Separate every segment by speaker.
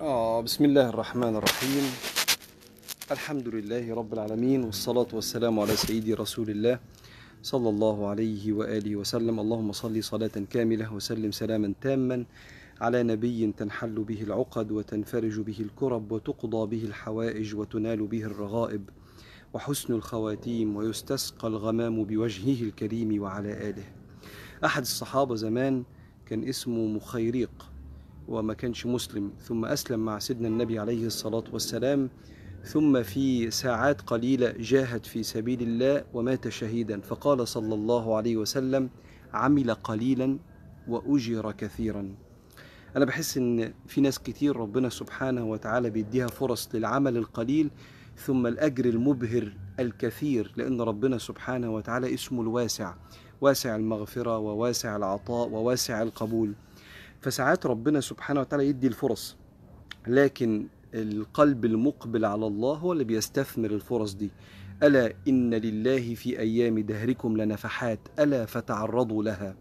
Speaker 1: آه بسم الله الرحمن الرحيم الحمد لله رب العالمين والصلاة والسلام على سيدي رسول الله صلى الله عليه وآله وسلم اللهم صل صلاة كاملة وسلم سلاما تاما على نبي تنحل به العقد وتنفرج به الكرب وتقضى به الحوائج وتنال به الرغائب وحسن الخواتيم ويستسقى الغمام بوجهه الكريم وعلى آله أحد الصحابة زمان كان اسمه مخيريق وما كانش مسلم ثم أسلم مع سيدنا النبي عليه الصلاة والسلام ثم في ساعات قليلة جاهد في سبيل الله ومات شهيدا فقال صلى الله عليه وسلم عمل قليلا وأجر كثيرا أنا بحس إن في ناس كتير ربنا سبحانه وتعالى بيديها فرص للعمل القليل ثم الأجر المبهر الكثير لأن ربنا سبحانه وتعالى اسمه الواسع واسع المغفرة وواسع العطاء وواسع القبول فساعات ربنا سبحانه وتعالى يدي الفرص لكن القلب المقبل على الله هو اللي بيستثمر الفرص دي ألا إن لله في أيام دهركم لنفحات ألا فتعرضوا لها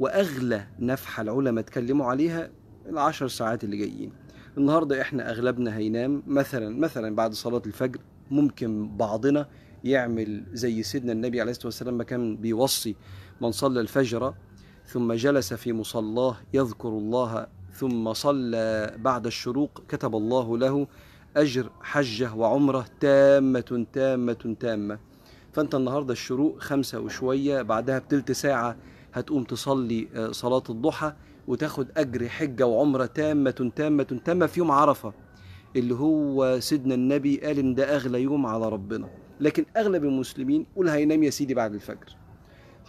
Speaker 1: وأغلى نفحة العلماء اتكلموا عليها العشر ساعات اللي جايين النهاردة إحنا أغلبنا هينام مثلا مثلا بعد صلاة الفجر ممكن بعضنا يعمل زي سيدنا النبي عليه الصلاة والسلام ما كان بيوصي من صلى الفجر ثم جلس في مصلاه يذكر الله ثم صلى بعد الشروق كتب الله له أجر حجة وعمرة تامة تامة تامة فأنت النهاردة الشروق خمسة وشوية بعدها بتلت ساعة هتقوم تصلي آه، صلاة الضحى وتاخد أجر حجة وعمرة تامة تامة تامة في يوم عرفة اللي هو سيدنا النبي قال إن ده أغلى يوم على ربنا لكن أغلب المسلمين قول هينام يا سيدي بعد الفجر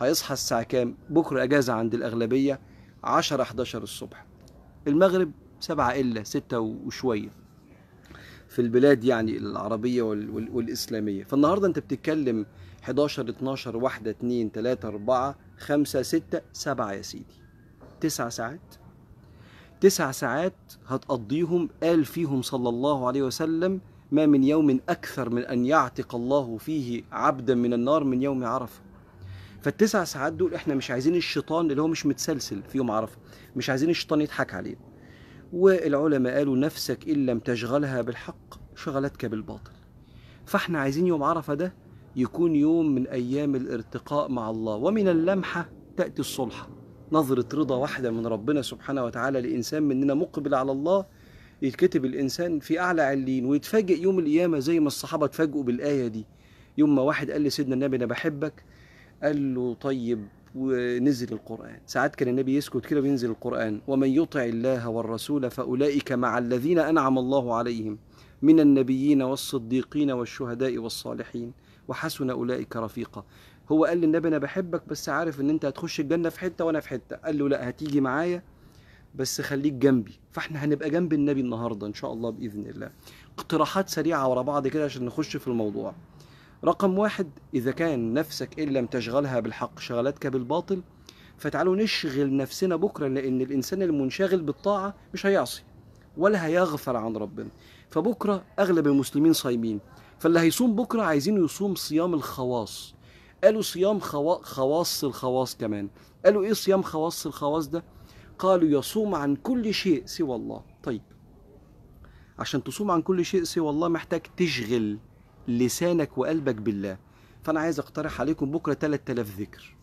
Speaker 1: هيصحى الساعة كام بكرة أجازة عند الأغلبية 10 11 الصبح المغرب 7 إلا 6 وشوية في البلاد يعني العربية والإسلامية فالنهاردة أنت بتتكلم 11 12 1 2 3 4 5 6 7 يا سيدي تسع ساعات تسع ساعات هتقضيهم قال فيهم صلى الله عليه وسلم ما من يوم أكثر من أن يعتق الله فيه عبدا من النار من يوم عرفة فالتسع ساعات دول احنا مش عايزين الشيطان اللي هو مش متسلسل في يوم عرفه مش عايزين الشيطان يضحك عليه والعلماء قالوا نفسك ان لم تشغلها بالحق شغلتك بالباطل فاحنا عايزين يوم عرفه ده يكون يوم من ايام الارتقاء مع الله ومن اللمحه تاتي الصلحه نظره رضا واحده من ربنا سبحانه وتعالى لانسان مننا مقبل على الله يتكتب الانسان في اعلى علين ويتفاجئ يوم القيامه زي ما الصحابه اتفاجئوا بالايه دي يوم ما واحد قال لسيدنا النبي انا بحبك قال له طيب ونزل القرآن ساعات كان النبي يسكت كده وينزل القرآن ومن يطع الله والرسول فأولئك مع الذين أنعم الله عليهم من النبيين والصديقين والشهداء والصالحين وحسن أولئك رفيقا هو قال للنبي أنا بحبك بس عارف إن أنت هتخش الجنة في حتة وأنا في حتة قال له لا هتيجي معايا بس خليك جنبي فاحنا هنبقى جنب النبي النهارده ان شاء الله باذن الله اقتراحات سريعه ورا بعض كده عشان نخش في الموضوع رقم واحد إذا كان نفسك إن لم تشغلها بالحق شغلتك بالباطل فتعالوا نشغل نفسنا بكرة لأن الإنسان المنشغل بالطاعة مش هيعصي ولا هيغفل عن ربنا فبكرة أغلب المسلمين صايمين فاللي هيصوم بكرة عايزين يصوم صيام الخواص قالوا صيام خوا... خواص الخواص كمان قالوا إيه صيام خواص الخواص ده قالوا يصوم عن كل شيء سوى الله طيب عشان تصوم عن كل شيء سوى الله محتاج تشغل لسانك وقلبك بالله فانا عايز اقترح عليكم بكره 3000 ذكر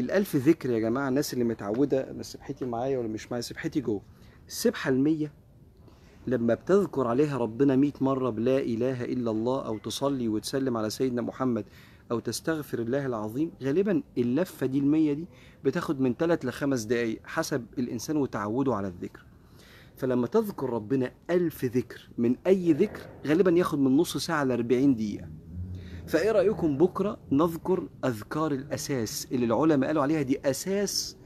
Speaker 1: ال1000 ذكر يا جماعة الناس اللي متعودة أنا سبحتي معايا ولا مش معايا سبحتي جوه السبحة ال100 لما بتذكر عليها ربنا 100 مرة بلا إله إلا الله أو تصلي وتسلم على سيدنا محمد أو تستغفر الله العظيم غالبا اللفة دي ال100 دي بتاخد من 3 لخمس دقايق حسب الإنسان وتعوده على الذكر فلما تذكر ربنا ألف ذكر من أي ذكر غالبا ياخد من نص ساعة ل 40 دقيقة فإيه رأيكم بكرة نذكر أذكار الأساس اللي العلماء قالوا عليها دي أساس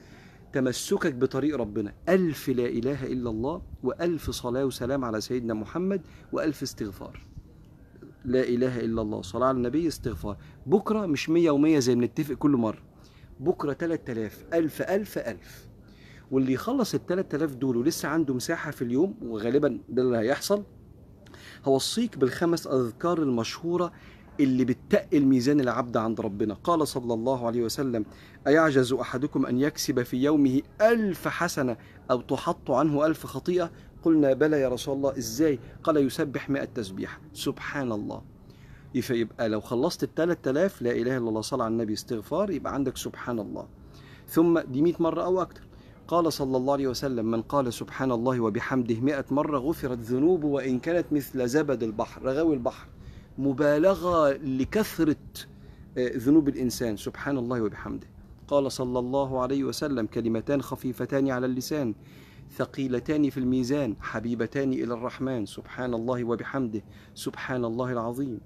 Speaker 1: تمسكك بطريق ربنا ألف لا إله إلا الله وألف صلاة وسلام على سيدنا محمد وألف استغفار لا إله إلا الله صلاة على النبي استغفار بكرة مش مية ومية زي بنتفق كل مرة بكرة 3000 ألف ألف ألف, ألف. واللي يخلص ال 3000 دول ولسه عنده مساحه في اليوم وغالبا ده اللي هيحصل هوصيك بالخمس اذكار المشهوره اللي بتتقي الميزان العبد عند ربنا قال صلى الله عليه وسلم أيعجز أحدكم أن يكسب في يومه ألف حسنة أو تحط عنه ألف خطيئة قلنا بلى يا رسول الله إزاي قال يسبح مئة تسبيح سبحان الله يبقى لو خلصت الثلاث تلاف لا إله إلا الله صلى على النبي استغفار يبقى عندك سبحان الله ثم دي 100 مرة أو أكثر قال صلى الله عليه وسلم من قال سبحان الله وبحمده مئة مرة غفرت ذنوبه وإن كانت مثل زبد البحر رغاوي البحر مبالغة لكثرة آه، ذنوب الإنسان سبحان الله وبحمده قال صلى الله عليه وسلم كلمتان خفيفتان على اللسان ثقيلتان في الميزان حبيبتان إلى الرحمن سبحان الله وبحمده سبحان الله العظيم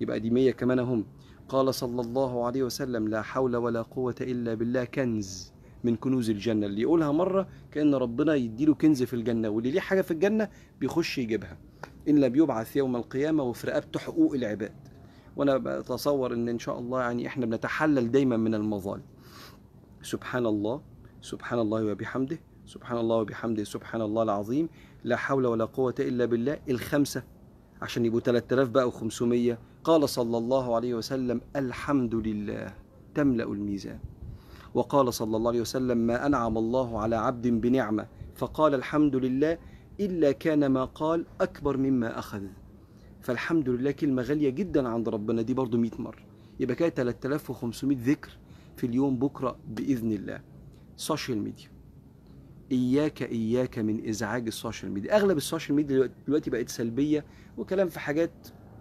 Speaker 1: يبقى دي مية كمان هم قال صلى الله عليه وسلم لا حول ولا قوة إلا بالله كنز من كنوز الجنة اللي يقولها مرة كأن ربنا يديله كنز في الجنة واللي ليه حاجة في الجنة بيخش يجيبها إلا بيبعث يوم القيامة وفي رقبته حقوق العباد وأنا بتصور إن إن شاء الله يعني إحنا بنتحلل دايما من المظالم سبحان الله سبحان الله وبحمده سبحان الله وبحمده سبحان الله العظيم لا حول ولا قوة إلا بالله الخمسة عشان يبقوا 3000 بقى و500 قال صلى الله عليه وسلم الحمد لله تملأ الميزان وقال صلى الله عليه وسلم ما أنعم الله على عبد بنعمة فقال الحمد لله إلا كان ما قال أكبر مما أخذ فالحمد لله كلمة غالية جدا عند ربنا دي برضو 100 مرة يبقى كده 3500 ذكر في اليوم بكرة بإذن الله سوشيال ميديا إياك إياك من إزعاج السوشيال ميديا أغلب السوشيال ميديا دلوقتي بقت سلبية وكلام في حاجات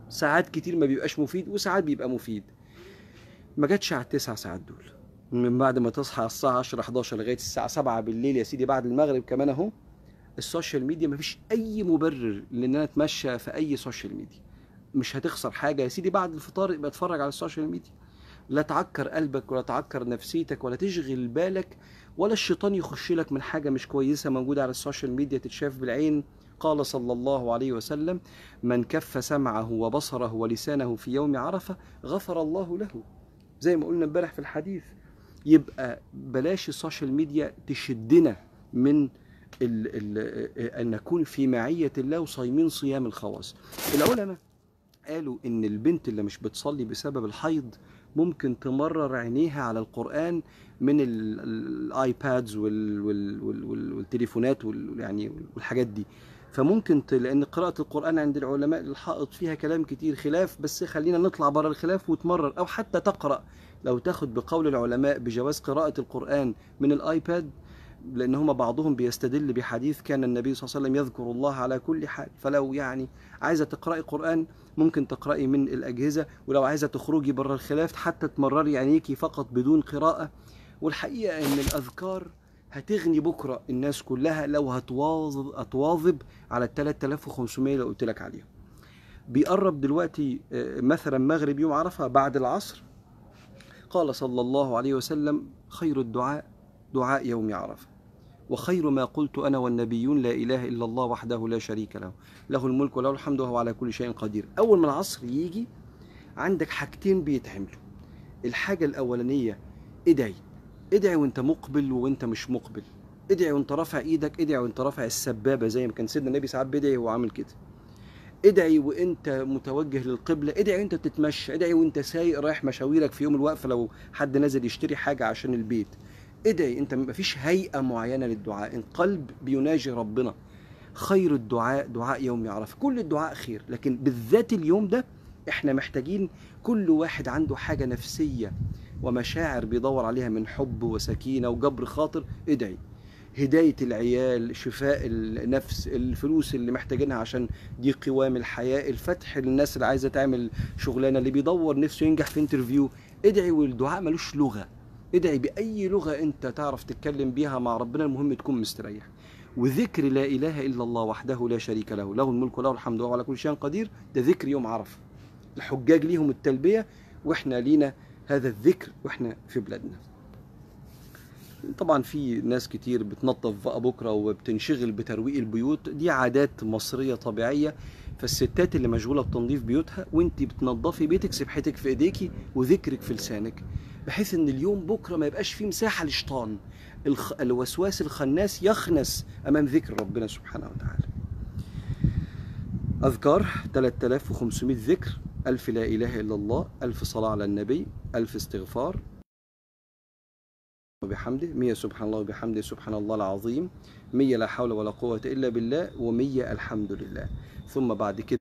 Speaker 1: ساعات كتير ما بيبقاش مفيد وساعات بيبقى مفيد ما جاتش على التسع ساعات دول من بعد ما تصحى الساعه 10 11 لغايه الساعه 7 بالليل يا سيدي بعد المغرب كمان اهو السوشيال ميديا مفيش اي مبرر لان انا اتمشى في اي سوشيال ميديا مش هتخسر حاجه يا سيدي بعد الفطار يبقى اتفرج على السوشيال ميديا لا تعكر قلبك ولا تعكر نفسيتك ولا تشغل بالك ولا الشيطان يخش لك من حاجه مش كويسه موجوده على السوشيال ميديا تتشاف بالعين قال صلى الله عليه وسلم من كف سمعه وبصره ولسانه في يوم عرفه غفر الله له زي ما قلنا امبارح في الحديث يبقى بلاش السوشيال ميديا تشدنا من ال ال ان نكون في معيه الله وصايمين صيام الخواص العلماء قالوا ان البنت اللي مش بتصلي بسبب الحيض ممكن تمرر عينيها على القران من الايبادز والتليفونات يعني والحاجات دي فممكن لان قراءه القران عند العلماء الحائط فيها كلام كتير خلاف بس خلينا نطلع بره الخلاف وتمرر او حتى تقرا لو تاخد بقول العلماء بجواز قراءه القران من الايباد لان هما بعضهم بيستدل بحديث كان النبي صلى الله عليه وسلم يذكر الله على كل حال فلو يعني عايزه تقراي قران ممكن تقراي من الاجهزه ولو عايزه تخرجي بره الخلاف حتى تمرري عينيكي فقط بدون قراءه والحقيقه ان الاذكار هتغني بكره الناس كلها لو هتواظب هتواظب على ال 3500 اللي قلت لك عليهم. بيقرب دلوقتي آه، مثلا مغرب يوم عرفه بعد العصر قال صلى الله عليه وسلم خير الدعاء دعاء يوم عرفه وخير ما قلت انا والنبيون لا اله الا الله وحده لا شريك له له الملك وله الحمد وهو على كل شيء قدير اول ما العصر يجي عندك حاجتين بيتعملوا الحاجه الاولانيه ادعي ادعي وانت مقبل وانت مش مقبل ادعي وانت رافع ايدك ادعي وانت رافع السبابه زي ما كان سيدنا النبي ساعات بيدعي وهو عامل كده ادعي وانت متوجه للقبله ادعي وانت بتتمشى ادعي وانت سايق رايح مشاويرك في يوم الوقفه لو حد نازل يشتري حاجه عشان البيت ادعي انت مفيش هيئه معينه للدعاء القلب بيناجي ربنا خير الدعاء دعاء يوم يعرف كل الدعاء خير لكن بالذات اليوم ده احنا محتاجين كل واحد عنده حاجه نفسيه ومشاعر بيدور عليها من حب وسكينه وجبر خاطر ادعي هدايه العيال شفاء النفس الفلوس اللي محتاجينها عشان دي قوام الحياه الفتح للناس اللي عايزه تعمل شغلانه اللي بيدور نفسه ينجح في انترفيو ادعي والدعاء ملوش لغه ادعي باي لغه انت تعرف تتكلم بيها مع ربنا المهم تكون مستريح وذكر لا اله الا الله وحده لا شريك له له الملك وله الحمد وهو على كل شيء قدير ده ذكر يوم عرفه الحجاج ليهم التلبيه واحنا لينا هذا الذكر واحنا في بلادنا طبعا في ناس كتير بتنظف بقى بكره وبتنشغل بترويق البيوت دي عادات مصريه طبيعيه فالستات اللي مشغوله بتنظيف بيوتها وانت بتنظفي بيتك سبحتك في ايديكي وذكرك في لسانك بحيث ان اليوم بكره ما يبقاش فيه مساحه لشيطان الخ... الوسواس الخناس يخنس امام ذكر ربنا سبحانه وتعالى اذكار 3500 ذكر ألف لا إله إلا الله ألف صلاة على النبي ألف استغفار وبحمده مية سبحان الله وبحمده سبحان الله العظيم مية لا حول ولا قوة إلا بالله ومية الحمد لله ثم بعد كده